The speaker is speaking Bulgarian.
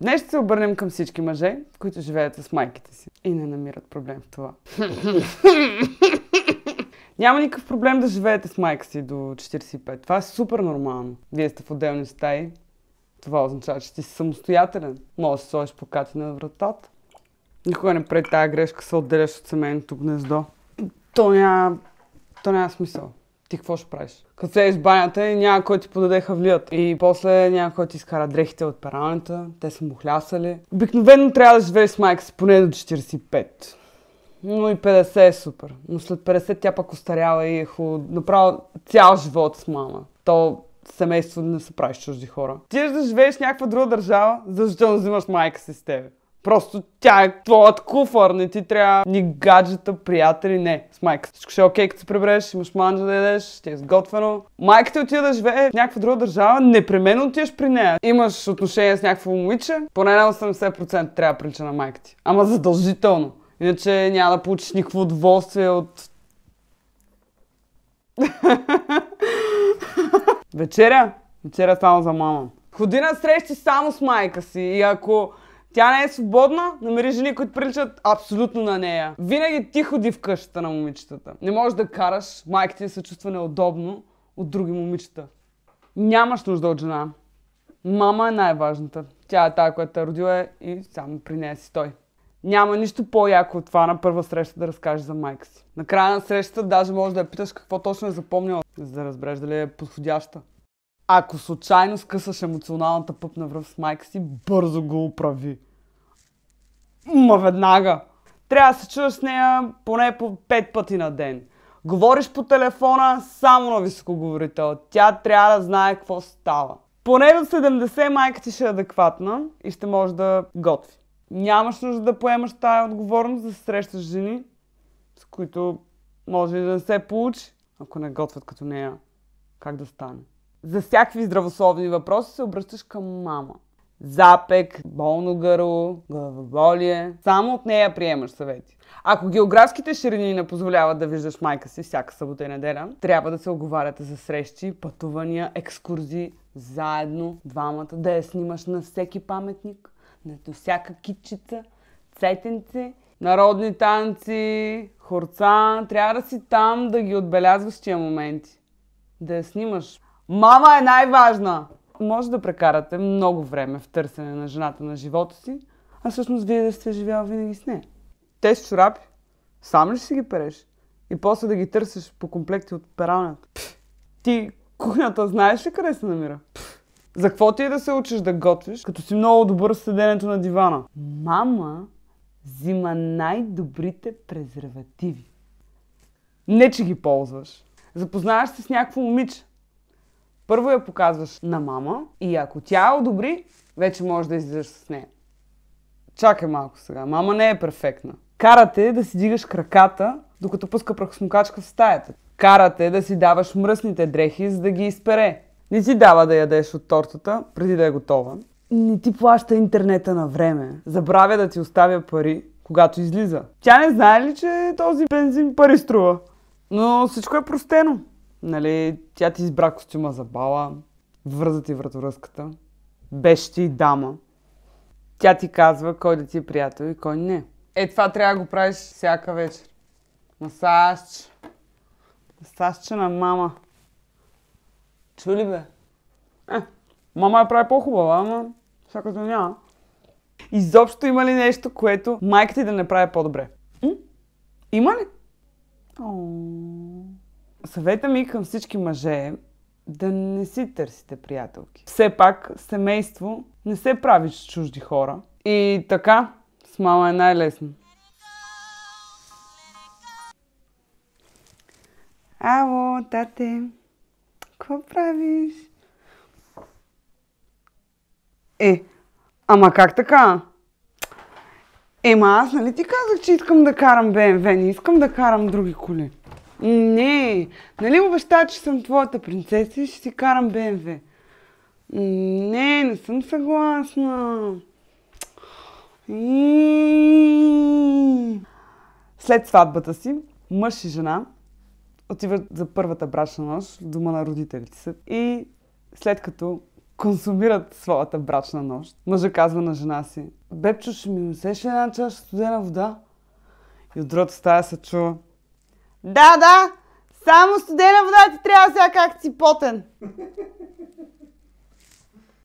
Днес ще се обърнем към всички мъже, които живеят с майките си и не намират проблем в това. Няма никакъв проблем да живеете с майка си до 45. Това е супер нормално. Вие сте в отделни стаи. Това означава, че ти си самостоятелен. Може да сложиш покати на вратата. Никога не прави тази грешка, се отделяш от семейното гнездо. То няма, то няма смисъл ти какво ще правиш? Като се из банята и няма кой ти подаде хавлият. И после няма кой ти изкара дрехите от пералнята, те са му хлясали. Обикновено трябва да живееш с майка си поне до 45. Но и 50 е супер. Но след 50 тя пък остарява и е хубаво. Направо цял живот с мама. То семейство не се прави с чужди хора. Ти да живееш в някаква друга държава, защото взимаш майка си с тебе. Просто тя е твоят куфар, не ти трябва ни гаджета, приятели, не. С майка. Всичко ще е окей, като се прибереш, имаш манджа да ядеш, ще е изготвено. Майка ти отиде да живее в някаква друга държава, непременно отиваш при нея. Имаш отношение с някакво момиче, поне на 80% трябва да прилича на майка ти. Ама задължително. Иначе няма да получиш никакво удоволствие от... Вечеря? Вечеря само за мама. Ходи на срещи само с майка си и ако тя не е свободна, намери жени, които приличат абсолютно на нея. Винаги ти ходи в къщата на момичетата. Не можеш да караш, майките ти се чувства неудобно от други момичета. Нямаш нужда от жена. Мама е най-важната. Тя е тая, която е родила и само при нея си той. Няма нищо по-яко от това на първа среща да разкажеш за майка си. На края на срещата даже можеш да я питаш какво точно е запомнила, за да разбереш дали е подходяща. Ако случайно скъсаш емоционалната пъпна връв с майка си, бързо го оправи. Ма веднага. Трябва да се чуеш с нея поне по 5 пъти на ден. Говориш по телефона само на високоговорител. Тя трябва да знае какво става. Поне до 70 майка ти ще е адекватна и ще може да готви. Нямаш нужда да поемаш тая отговорност да се срещаш жени, с които може и да не се получи, ако не готвят като нея. Как да стане? За всякакви здравословни въпроси се обръщаш към мама запек, болно гърло, главоболие. Само от нея приемаш съвети. Ако географските ширини не позволяват да виждаш майка си всяка събота и неделя, трябва да се оговаряте за срещи, пътувания, екскурзии, заедно двамата, да я снимаш на всеки паметник, на всяка китчица, цетенце, народни танци, хорца. Трябва да си там да ги отбелязваш тия моменти. Да я снимаш. Мама е най-важна! може да прекарате много време в търсене на жената на живота си, а всъщност вие да сте живял винаги с нея. Те с чорапи, сам ли си ги переш? И после да ги търсиш по комплекти от пералнята. Пф, ти кухнята знаеш ли къде се намира? Пф, за какво ти е да се учиш да готвиш, като си много добър с седенето на дивана? Мама взима най-добрите презервативи. Не, че ги ползваш. Запознаваш се с някакво момиче. Първо я показваш на мама и ако тя одобри, вече можеш да излизаш с нея. Чакай малко сега, мама не е перфектна. Карате да си дигаш краката, докато пуска прахосмокачка в стаята. Карате да си даваш мръсните дрехи, за да ги изпере. Не ти дава да ядеш от тортата, преди да е готова. Не ти плаща интернета на време. Забравя да ти оставя пари, когато излиза. Тя не знае ли, че този бензин пари струва? Но всичко е простено. Нали, тя ти избра костюма за бала, връза ти вратовръзката, беше ти дама. Тя ти казва кой да ти е приятел и кой не. Е, това трябва да го правиш всяка вечер. Масаж. Масажче на мама. Чули бе? Е, мама я прави по-хубава, ама всяка то няма. Изобщо има ли нещо, което майка ти да не прави по-добре? М? Има ли? Ооо съвета ми към всички мъже е да не си търсите приятелки. Все пак, семейство не се прави с чужди хора. И така, с мама е най-лесно. Ало, тате, какво правиш? Е, ама как така? Ема аз нали ти казах, че искам да карам БМВ, не искам да карам други коли. Не, нали обеща, че съм твоята принцеса и ще си карам БМВ? Не, не съм съгласна. И... След сватбата си, мъж и жена отиват за първата брачна нощ в дома на родителите си. И след като консумират своята брачна нощ, мъжа казва на жена си, Бепчо, ще ми носеш една чаша студена вода? И от другата стая се чува, да, да. Само студена вода ти трябва сега как си потен.